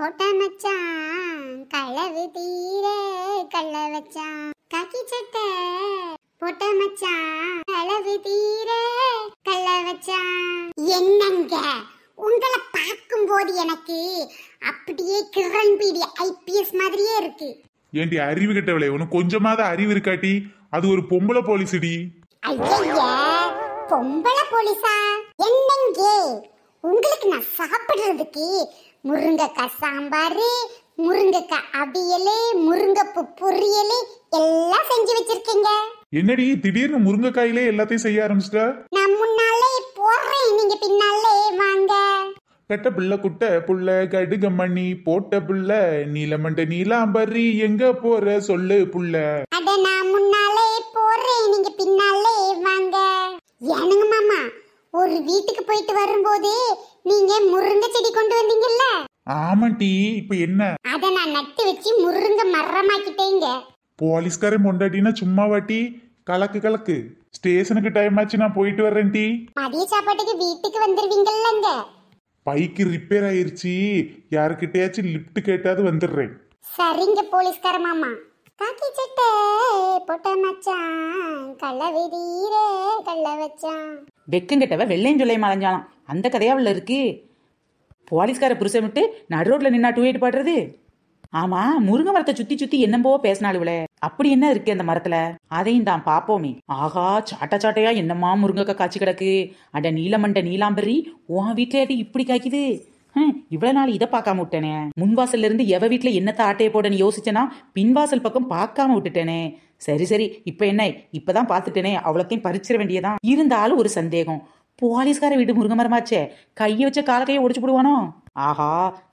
போட்டான் மச்சான் களவு தீர கள்ள வச்சான் காக்கி சட்டை போட்ட மச்சான் களவு தீர கள்ள வச்சான் என்னங்க உங்களை போது எனக்கு அப்படியே கிரண் பீடி ஐபிஎஸ் மாதிரியே இருக்கு ஏண்டி அறிவு கிட்டவளே உனக்கு கொஞ்சமாவது அறிவு இருக்காட்டி அது ஒரு பொம்பளை போலீஸ்டி ஐயா பொம்பளை போலீஸா என்னங்க உங்களுக்கு நான் சாப்பிடுறதுக்கு முருங்கக்காய் சாம்பார் முருங்கக்காய் அவியல் முருங்கப்பு பொரியல் எல்லாம் செஞ்சு வச்சிருக்கீங்க என்னடி திடீர்னு முருங்கைக்காயிலே எல்லாத்தையும் செய்ய ஆரம்பிச்சிட்டா நான் முன்னாலே போறேன் நீங்க பின்னாலே வாங்க கட்ட புள்ள குட்ட புள்ள கடுக மணி போட்ட புள்ள நீலமண்ட நீலாம்பரி எங்க போற சொல்லு புள்ள அட நான் முன்னாலே போறேன் நீங்க பின்னாலே வாங்க ஏனுங்க மாமா ஒரு வீட்டுக்கு போயிட்டு வரும்போது நீங்க முருங்கை செடி கொண்டு வந்தீங்க ஆமாட்டி இப்ப என்ன அத நான் நட்டு வச்சு முருங்க மரமாக்கிட்டேங்க போலீஸ்காரன் பொண்டாட்டினா சும்மா வாட்டி கலக்கு கலக்கு ஸ்டேஷனுக்கு டைம் ஆச்சு நான் போயிட்டு வரேன் டி மதிய சாப்பாட்டுக்கு வீட்டுக்கு வந்துருவீங்கல்லங்க பைக்கு ரிப்பேர் ஆயிருச்சு யாருக்கிட்டயாச்சும் லிஃப்ட் கேட்டாவது வந்துடுறேன் சரிங்க போலீஸ்கார மாமா காக்கி சட்டை போட்ட மச்சான் கள்ள வெதீரே கள்ள வச்சான் வெக்கங்கட்டவ வெள்ளையும் சொல்லையும் மலைஞ்சாலாம் அந்த உள்ள இருக்கு போலீஸ்கார புருஷன் விட்டு நடு ரோட்ல நின்னா டூ எயிட் பாடுறது ஆமா முருங்கை மரத்தை சுத்தி சுத்தி என்னம்போ பேசினாளுவல அப்படி என்ன இருக்கு அந்த மரத்துல அதையும் தான் பாப்போமே ஆகா சாட்டா சாட்டையா என்னம்மா முருங்கக்காய் காய்ச்சி கிடக்கு அட நீலமண்ட நீலாம்பரி உன் வீட்டுல இப்படி காய்க்குது இவ்வளவு நாள் இதை பார்க்காம விட்டேனே முன்வாசல்ல இருந்து எவ வீட்டுல என்னத்த ஆட்டைய போடன்னு யோசிச்சேனா பின்வாசல் பக்கம் பார்க்காம விட்டுட்டேனே சரி சரி இப்ப என்ன இப்பதான் பாத்துட்டேனே அவ்வளோத்தையும் பறிச்சிட வேண்டியதான் இருந்தாலும் ஒரு சந்தேகம் போலீஸ்கார வீட்டு முருங்க மரமாச்சே கையை வச்ச கால கையை ஒடிச்சு போடுவானோ ஆஹா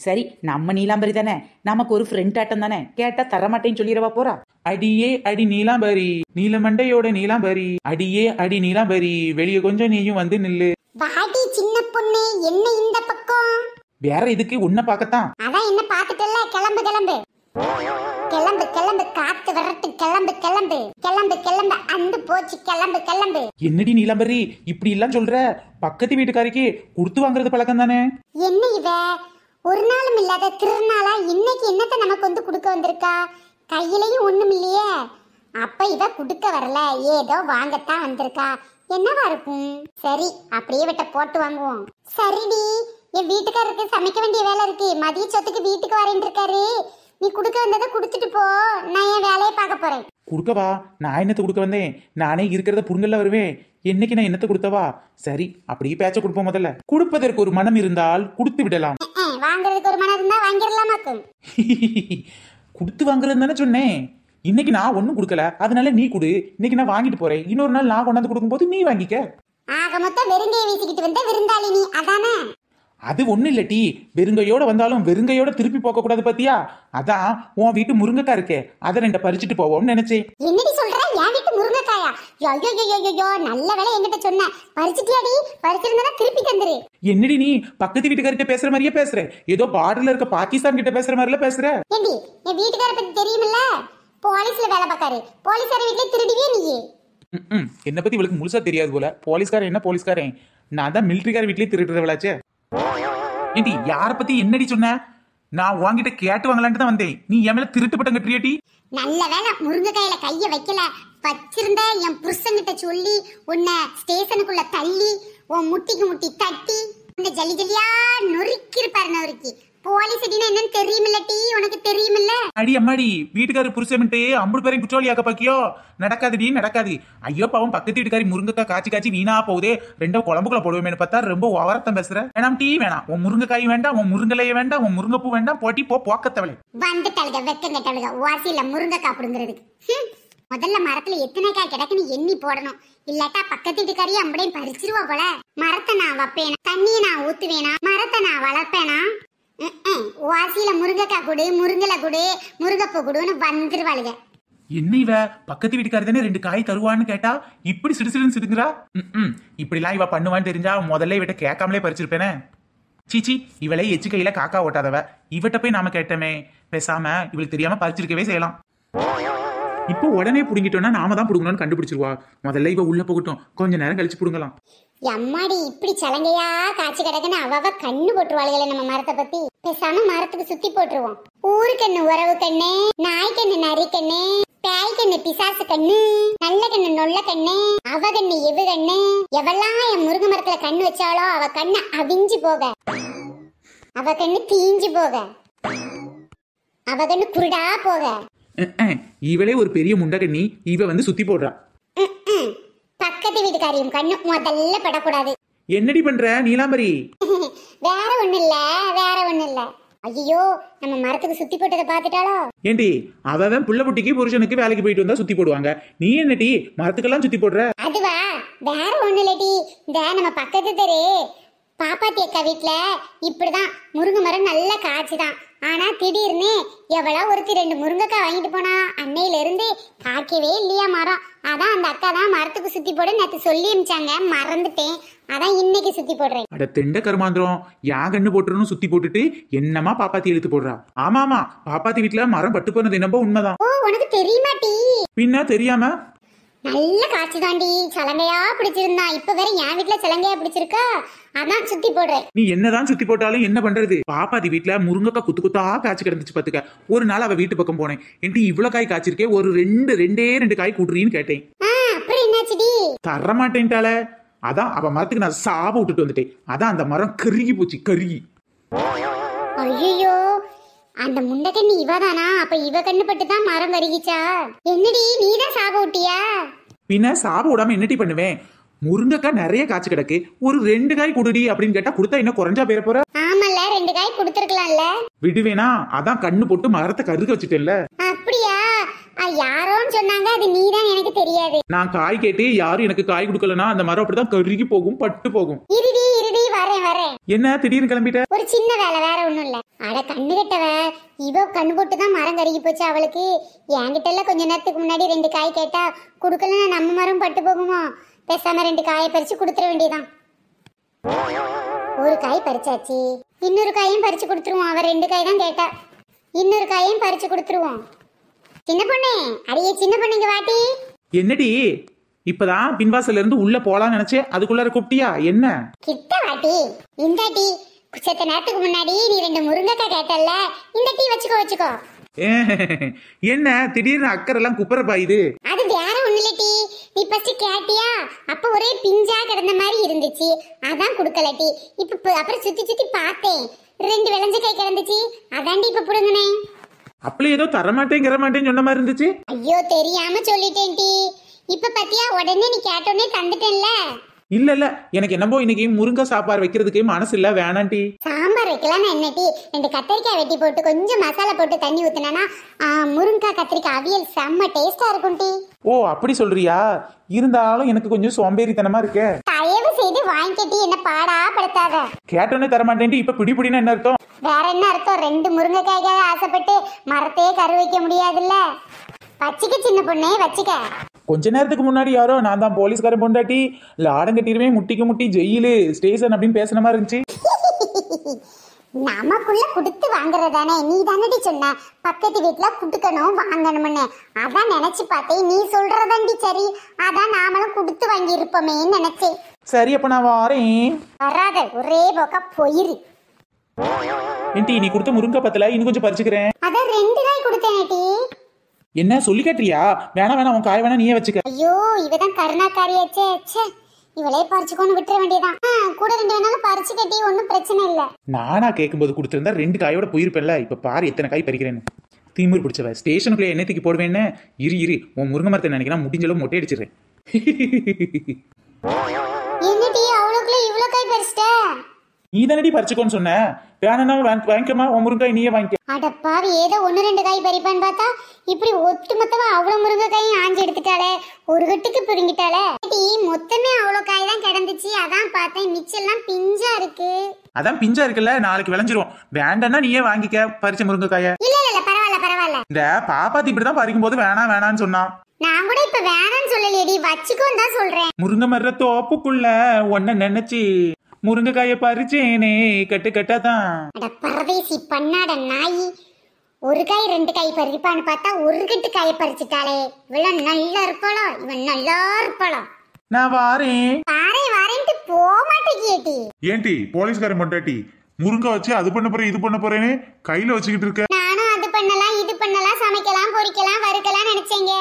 சரி நம்ம நீலாம்பரி தானே நமக்கு ஒரு ஃப்ரெண்ட் ஆட்டம் தானே கேட்டா தரமாட்டேன்னு சொல்லிடுறவா போறா அடியே அடி நீலாம்பரி நீலமண்டையோட நீலாம்பரி அடியே அடி நீலாம்பரி வெளியே கொஞ்சம் நீயும் வந்து நில்லு வாடி சின்ன பொண்ணு என்ன இந்த பக்கம் வேற இதுக்கு உன்ன பாக்கத்தான் அதான் என்ன பாத்துட்டு கிளம்பு கிளம்பு கிளம்பு கிளம்பு காத்து வரட்டு கிளம்பு கிளம்பு கிளம்பு கிளம்பு அண்டு போச்சு கிளம்பு கிளம்பு என்னடி நீலாம்பரி இப்படி எல்லாம் சொல்ற பக்கத்து வீட்டுக்காரிக்கு கொடுத்து வாங்குறது பழக்கம் தானே என்ன இவ ஒரு நாளும் இல்லாத திருநாளா இன்னைக்கு என்னத்த நமக்கு வந்து கொடுக்க வந்திருக்கா கையிலையும் ஒண்ணும் இல்லையே அப்ப இவ குடுக்க வரல ஏதோ வாங்கத்தான் வந்திருக்கா என்னவா இருக்கும் சரி அப்படியே விட்ட போட்டு வாங்குவோம் சரிடி என் வீட்டுக்காரருக்கு சமைக்க வேண்டிய வேலை இருக்கு மதிய சொத்துக்கு வீட்டுக்கு வரேன் இருக்காரு நீ குடுக்க வந்ததை கொடுத்துட்டு போ நான் என் வேலையை பார்க்க போறேன் குடுக்கவா நான் என்னத்தை கொடுக்க வந்தேன் நானே இருக்கிறத புடுங்கல்ல வருவேன் என்னைக்கு நான் என்னத்தை குடுத்தவா சரி அப்படியே பேச்ச கொடுப்போம் முதல்ல கொடுப்பதற்கு ஒரு மனம் இருந்தால் கொடுத்து விடலாம் வாங்குறதுக்கு ஒரு மனம் இருந்தா வாங்கிடலாமாக்கும் வாங்குறது தானே சொன்னேன் இன்னைக்கு நான் ஒன்னும் கொடுக்கல அதனால நீ கொடு இன்னைக்கு நான் வாங்கிட்டு போறேன் இன்னொரு நாள் நான் கொண்டாந்து போது நீ வாங்கிக்க ஆக மொத்தம் வெறுங்கைய வீசிக்கிட்டு வந்த விருந்தாளி நீ அதானே அது ஒன்றும் இல்லை டீ வெறுங்கையோட வந்தாலும் வெறுங்கையோட திருப்பி போக கூடாது பாத்தியா அதான் உன் வீட்டு முருங்கைக்காய் இருக்கே அத ரெண்ட பறிச்சுட்டு போவோம்னு நினைச்சேன் என்னடி சொல்ற என் வீட்டு முருங்கைக்காயா ஐயோ நல்ல வேலை என்கிட்ட சொன்ன பறிச்சிட்டியாடி பறிச்சிருந்தா திருப்பி தந்துரு என்னடி நீ பக்கத்து வீட்டுக்கார்ட்ட பேசுற மாதிரியே பேசுற ஏதோ பார்டர்ல இருக்க பாகிஸ்தான் கிட்ட பேசுற மாதிரில பேசுற ஏண்டி என் வீட்டுக்கார பத்தி தெரியுமில்ல போலீஸ்ல வேலை பாக்காரு போலீஸார வீட்டுல திருடுவியே நீ என்ன பத்தி இவளுக்கு முழுசா தெரியாது போல போலீஸ்காரன் என்ன போலீஸ்காரன் நான் தான் மிலிட்டரிக்கார வீட்லயே திருடுறவளாச்சே ஏண்டி யார பத்தி என்னடி சொன்ன நான் உன்கிட்ட கேட்டு வாங்கலான்ட்டு தான் வந்தேன் நீ என் மேல திருட்டு பட்டம் கட்டுறியடி நல்ல வேலை முருங்கைக்காயில கைய வைக்கல வச்சிருந்த என் புருஷன்கிட்ட சொல்லி உன்னை ஸ்டேஷனுக்குள்ள தள்ளி உன் முட்டிக்கு முட்டி தட்டி இந்த ஜல்லி ஜல்லியா நொறுக்கி இருப்பாரு நொறுக்கி போலீஸ் அடினா என்னன்னு தெரியுமில்ல டீ உனக்கு தெரியுமில்ல அடி அம்மாடி வீட்டுக்காரர் புருஷன்ட்டு அம்பது பேரையும் குற்றவாளியாக்க பாக்கியோ நடக்காதுடி நடக்காது ஐயோ பாவம் பக்கத்து வீட்டுக்காரி முருங்கக்காய் காய்ச்சி காய்ச்சி வீணா போகுதே ரெண்டோ குழம்புக்குள்ள போடுவேன்னு பார்த்தா ரொம்ப ஓவரத்தம் பேசுற வேணாம் டீ வேணாம் உன் முருங்கைக்காய் வேண்டாம் உன் முருங்கலைய வேண்டாம் உன் முருங்கைப்பூ வேண்டாம் போட்டி போ போக்கத்தவளே வந்துட்டாளுக வெக்கம் கட்டவளுக ஓசியில முருங்கைக்காய் பிடுங்கிறதுக்கு முதல்ல மரத்துல எத்தனை காய் கிடக்குன்னு எண்ணி போடணும் இல்லாட்டா பக்கத்து வீட்டுக்காரியே அம்படையும் பறிச்சிருவா போல மரத்தை நான் வைப்பேனா தண்ணியை நான் ஊத்துவேனா மரத்தை நான் வளர்ப்பேனா வாசியில முருங்கக்காய் குடு முருங்கலை குடு முருங்கப்பூ குடுன்னு வந்துருவாளுங்க என்ன இவ பக்கத்து வீட்டுக்காரி தானே ரெண்டு காய் தருவான்னு கேட்டா இப்படி சிடுசிடுன்னு சிடுங்குறா ம் இப்படிலாம் இவ பண்ணுவான்னு தெரிஞ்சா முதல்ல இவட்ட கேட்காமலே பறிச்சிருப்பேனே சீச்சி இவளை எச்சு கையில காக்கா ஓட்டாதவ இவட்ட போய் நாம கேட்டமே பேசாம இவளுக்கு தெரியாம பறிச்சிருக்கவே செய்யலாம் இப்போ உடனே புடுங்கிட்டோம்னா நாம தான் புடுங்கணும்னு கண்டுபிடிச்சிருவா முதல்ல இவ உள்ள போகட்டும் கொஞ்ச நேரம் கழிச்சு புடுங்கலாம் எம்மாடி இப்படி சலங்கையா காய்ச்சி கிடக்குன்னு அவவ கண்ணு போட்டுருவாளுகளே நம்ம மரத்தை பத்தி பேசாம மரத்துக்கு சுத்தி போட்டுருவோம் ஊரு கண்ணு உறவு கண்ணு நாய் கண்ணு நரி கண்ணு பேய் கண்ணு பிசாசு கண்ணு நல்ல கண்ணு நொல்ல கண்ணு அவ கண்ணு எவ கண்ணு எவெல்லாம் என் முருங்க மரத்துல கண்ணு வச்சாலோ அவ கண்ணு அவிஞ்சு போக அவ கண்ணு தீஞ்சு போக அவ கண்ணு குருடா போக இவளே ஒரு பெரிய முண்டகண்ணி இவ வந்து சுத்தி போடுறா பக்கத்து வீட்டுக்காரியும் கண்ணு முதல்ல படக்கூடாது என்னடி பண்ற நீலாம்பரி வேற ஒண்ணு இல்ல வேற ஒண்ணு இல்ல ஐயோ நம்ம மரத்துக்கு சுத்தி போட்டதை பாத்துட்டாளோ ஏண்டி அவன் புள்ள புட்டிக்கு புருஷனுக்கு வேலைக்கு போயிட்டு வந்தா சுத்தி போடுவாங்க நீ என்னடி மரத்துக்கெல்லாம் சுத்தி போடுற அதுவா வேற ஒண்ணு இல்லடி இந்த நம்ம பக்கத்து தெரு பாப்பாத்தி அக்கா வீட்டுல இப்படிதான் முருங்கை மரம் நல்லா காய்ச்சுதான் ஆனா திடீர்னு எவ்வளவு ஒருத்தி ரெண்டு முருங்கைக்காய் வாங்கிட்டு போனா அன்னையில இருந்து காக்கவே இல்லையா மரம் அதான் அந்த அக்கா தான் மரத்துக்கு சுத்தி போட நேற்று சொல்லி அமிச்சாங்க மறந்துட்டேன் அதான் இன்னைக்கு சுத்தி போடுறேன் அட திண்ட கருமாந்திரம் யா கண்ணு போட்டுருன்னு சுத்தி போட்டுட்டு என்னமா பாப்பாத்தி இழுத்து போடுறா ஆமா ஆமா பாப்பாத்தி வீட்டுல மரம் பட்டு போனது என்னப்போ உண்மைதான் ஓ உனக்கு தெரியுமா டீ பின்னா தெரியாம நல்ல காட்சி தாண்டி சலங்கையா பிடிச்சிருந்தா இப்ப வேற என் வீட்டுல சலங்கையா பிடிச்சிருக்கா அதான் சுத்தி போடுறேன் நீ என்னதான் சுத்தி போட்டாலும் என்ன பண்றது பாப்பாதி வீட்டுல முருங்கக்கா குத்து குத்தா காய்ச்சி கிடந்துச்சு பாத்துக்க ஒரு நாள் அவ வீட்டு பக்கம் போனேன் என்கிட்ட இவ்வளவு காய் காய்ச்சிருக்கே ஒரு ரெண்டு ரெண்டே ரெண்டு காய் கூட்டுறீன்னு கேட்டேன் அப்புறம் என்னாச்சுடி தர மாட்டேன்ட்டால அதான் அவ மரத்துக்கு நான் சாப விட்டுட்டு வந்துட்டேன் அதான் அந்த மரம் கருகி போச்சு கருகி ஐயோ அந்த முண்டக்கண்ணி தானா அப்ப இவ கண்ணுப்பட்டு தான் மரம் வருகிச்சா என்னடி நீ தான் சாப விட்டியா பின்ன சாப விடாம என்னடி பண்ணுவேன் முருங்கக்காய் நிறைய காய்ச்சி கிடக்கு ஒரு ரெண்டு காய் குடுடி அப்படின்னு கேட்டா கொடுத்தா என்ன குறைஞ்சா பேர போற ஆமால ரெண்டு காய் கொடுத்துருக்கலாம்ல விடுவேனா அதான் கண்ணு போட்டு மரத்தை கருக வச்சுட்டேன்ல அப்படியா சொன்னாங்க எனக்கு தெரியாது நான் காய் கேட்டு யாரும் எனக்கு காய் குடுக்கலனா அந்த மரம் அப்படிதான் கருகி போகும் பட்டு போகும் இருடி வரேன் வரேன் என்ன திடீர்னு கிளம்பிட்ட ஒரு சின்ன வேலை வேற ஒண்ணும் இல்ல அட கண்ணு கட்டவ இவ கண்ணு போட்டு தான் மரம் கருகி போச்சு அவளுக்கு என்கிட்ட எல்லாம் கொஞ்ச நேரத்துக்கு முன்னாடி ரெண்டு காய் கேட்டா குடுக்கலன்னா நம்ம மரம் பட்டு போகுமோ பேசாம ரெண்டு காயை பறிச்சு கொடுத்துட வேண்டியதான் ஒரு காய் பறிச்சாச்சு இன்னொரு காயும் பறிச்சு கொடுத்துருவோம் அவ ரெண்டு காய் தான் கேட்டா இன்னொரு காயையும் பறிச்சு கொடுத்துருவோம் சின்ன பொண்ணு அடியே சின்ன பொண்ணுங்க வாட்டி என்னடி இப்பதான் பின்வாசல்ல இருந்து உள்ள போலாம்னு நினைச்சே அதுக்குள்ளார கூப்பிட்டியா என்ன கிட்ட வாட்டி இந்த டீ செத்த நேரத்துக்கு முன்னாடி நீ ரெண்டு முருங்கக்காய் கேட்டல்ல இந்த டீ வச்சுக்கோ வச்சுக்கோ என்ன திடீர்னு அக்கறை எல்லாம் குப்பரப்பா இது அது வேற ஒண்ணு டீ நீ ஃபர்ஸ்ட் கேட்டியா அப்ப ஒரே பிஞ்சா கிடந்த மாதிரி இருந்துச்சு அதான் குடுக்கல டீ இப்ப அப்புறம் சுத்தி சுத்தி பார்த்தேன் ரெண்டு விளைஞ்ச கை கிடந்துச்சு அதாண்டி இப்ப புடுங்கனே அப்படி ஏதோ தரமாட்டேன் மாட்டேன்னு சொன்ன மாதிரி இருந்துச்சு ஐயோ தெரியாம சொல்லிட்டேன் டீ இப்ப பத்தியா உடனே நீ கேட்டோன்னே தந்துட்டேன்ல இல்ல இல்ல எனக்கு என்னமோ இன்னைக்கு முருங்கை சாப்பாடு வைக்கிறதுக்கு மனசு இல்ல வேணாண்டி சாம்பார் வைக்கலாம் என்னடி ரெண்டு கத்திரிக்காய் வெட்டி போட்டு கொஞ்சம் மசாலா போட்டு தண்ணி ஊத்துனா முருங்கைக்காய் கத்திரிக்காய் அவியல் செம்ம டேஸ்டா இருக்கும் ஓ அப்படி சொல்றியா இருந்தாலும் எனக்கு கொஞ்சம் சோம்பேறித்தனமா இருக்கே தயவு செய்து வாங்கிட்டி என்ன பாடா படுத்தாத கேட்டோன்னே தர மாட்டேன்டி இப்ப பிடி என்ன அர்த்தம் வேற என்ன அர்த்தம் ரெண்டு முருங்கைக்காய்க்காக ஆசைப்பட்டு மரத்தையே கரு வைக்க முடியாதுல்ல வச்சிக்க சின்ன பொண்ணே வச்சிக்க கொஞ்ச நேரத்துக்கு முன்னாடி யாரோ நான் தான் போலீஸ்காரன் பொண்டாட்டி லாடம் கட்டிடுமே முட்டிக்கு முட்டி ஜெயிலு ஸ்டேஷன் அப்படின்னு பேசுற மாதிரி இருந்துச்சு நமக்குள்ள குடுத்து வாங்குறதானே நீ தானடி சொன்ன பக்கத்து வீட்டுல குடுக்கணும் வாங்கணும்னு அதான் நினைச்சு பார்த்தேன் நீ சொல்றதாண்டி சரி அதான் நாமளும் கொடுத்து வாங்கி இருப்போமேன்னு நினைச்சேன் சரி அப்ப நான் வாரேன் வராத ஒரே போக்கா போயிரு ஏன்டி நீ கொடுத்த முருங்கை பத்தல இன்னும் கொஞ்சம் பறிச்சுக்கிறேன் அதான் ரெண்டு நாய் கொடுத்தேன் என்ன சொல்லி கேட்டியா வேணா வேணா உன் காய் வேணா நீயே வச்சுக்க ஐயோ இவதான் கருணாக்காரியாச்சே ச்சே இவளே பறிச்சுக்கோன்னு விட்டுற வேண்டியதான் கூட ரெண்டு வேணாலும் பறிச்சு கட்டி ஒன்றும் பிரச்சனை இல்லை நானா கேட்கும்போது கொடுத்துருந்தா ரெண்டு காயோட போயிருப்பேன்ல இப்ப பாரு எத்தனை காய் பறிக்கிறேன்னு தீமூர் பிடிச்சவ ஸ்டேஷனுக்குள்ளே என்ன போடுவேன் போடுவேன்னு இரு இரு உன் முருங்க மரத்தை நினைக்கலாம் முடிஞ்சளவு மொட்டை அடிச்சிடுறேன் என்னடி அவ்வளோக்குள்ள இவ்வளோ காய் பறிச்சிட்டேன் நீ தானடி பறிச்சுக்கோன்னு சொன்ன வேணும்னா வாங்கிக்கமா உன் முருங்காய் நீயே வாங்கிக்க அடப்பாவி ஏதோ ஒண்ணு ரெண்டு காய் பறிப்பான்னு பார்த்தா இப்படி ஒட்டுமொத்தமா அவ்வளோ முருங்கைக்காயும் ஆஞ்சு எடுத்துட்டாளே ஒரு கட்டுக்கு பிடுங்கிட்டாளே டி, மொத்தமே அவ்வளவு காய் தான் கிடந்துச்சு அதான் பார்த்தேன் மிச்செல்லாம் பிஞ்சா இருக்கு அதான் பிஞ்சா இருக்குல்ல நாளைக்கு விளைஞ்சிருவோம் வேண்டாம்னா நீயே வாங்கிக்க பறிச்ச முருங்கைக்காய இல்ல இல்ல இல்ல பரவாயில்ல பரவாயில்ல இந்த பாப்பாத்தி இப்படிதான் பறிக்கும் போது வேணாம் வேணாம்னு சொன்னான் நான் கூட இப்ப வேணாம்னு சொல்லலையேடி வச்சுக்கோன்னு தான் சொல்றேன் முருங்கை மர தோப்புக்குள்ள ஒன்ன நினைச்சு முருங்கைக்காய பறிச்சேனே கட்டு கட்டாதான் நாய் ஒரு காய் ரெண்டு காய் பறிப்பான்னு பார்த்தா ஒரு கட்டு காய பறிச்சுட்டாளே இவெல்லாம் நல்லா இருப்பாளோ இவன் நல்லா இருப்பாளோ நான் வாரேன் வாரேன் வாரேன்ட்டு போக மாட்டேங்கியேடி ஏன்டி போலீஸ்காரன் மொண்டாட்டி முருங்கை வச்சு அது பண்ண போறேன் இது பண்ண போறேன்னு கையில வச்சுக்கிட்டு இருக்க நானும் அது பண்ணலாம் இது பண்ணலாம் சமைக்கலாம் பொறிக்கலாம் வறுக்கலாம் நினைச்சேங்க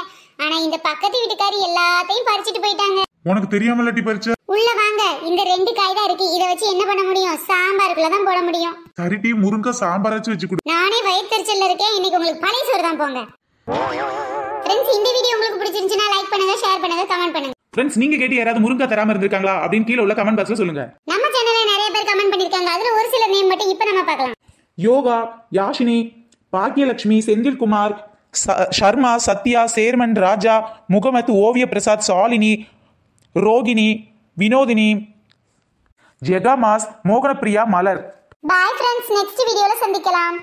ஆனா இந்த பக்கத்து வீட்டுக்காரி எல்லாத்தையும் பறிச்சுட்டு போயிட்டாங்க உனக்கு தெரியாம லட்டி பறிச்ச உள்ள வாங்க இந்த ரெண்டு காய் தான் இருக்கு இத வச்சு என்ன பண்ண முடியும் சாம்பாருக்குள்ள தான் போட முடியும் சரிட்டி முருங்கை சாம்பார் வச்சு கொடு நானே தெரிச்சல இருக்கேன் இன்னைக்கு உங்களுக்கு பழைய சோறு தான் போங்க ஃப்ரெண்ட்ஸ் இந்த வீடியோ உங்களுக்கு பிடிச்சிருந்தா லைக் பண்ணுங்க ஷேர் பண்ணுங்க கமெண்ட் பண்ணுங்க ஃப்ரெண்ட்ஸ் நீங்க கேட்டு யாராவது முருங்கை தராம இருந்திருக்காங்களா அப்படின்னு கீழே உள்ள கமெண்ட் பாக்ஸ்ல சொல்லுங்க நம்ம சேனல்ல நிறைய பேர் கமெண்ட் பண்ணிருக்காங்க அதுல ஒரு சில நேம் மட்டும் இப்போ நம்ம பார்க்கலாம் யோகா யாஷினி பாக்யலட்சுமி செந்தில்குமார் ச- ஷர்மா சத்யா சேர்மன் ராஜா முகமது ஓவிய பிரசாத் சாலினி ரோகிணி வினோதினி ஜெகாமாஸ் Mohanapriya Malar bye friends next வீடியோல சந்திக்கலாம்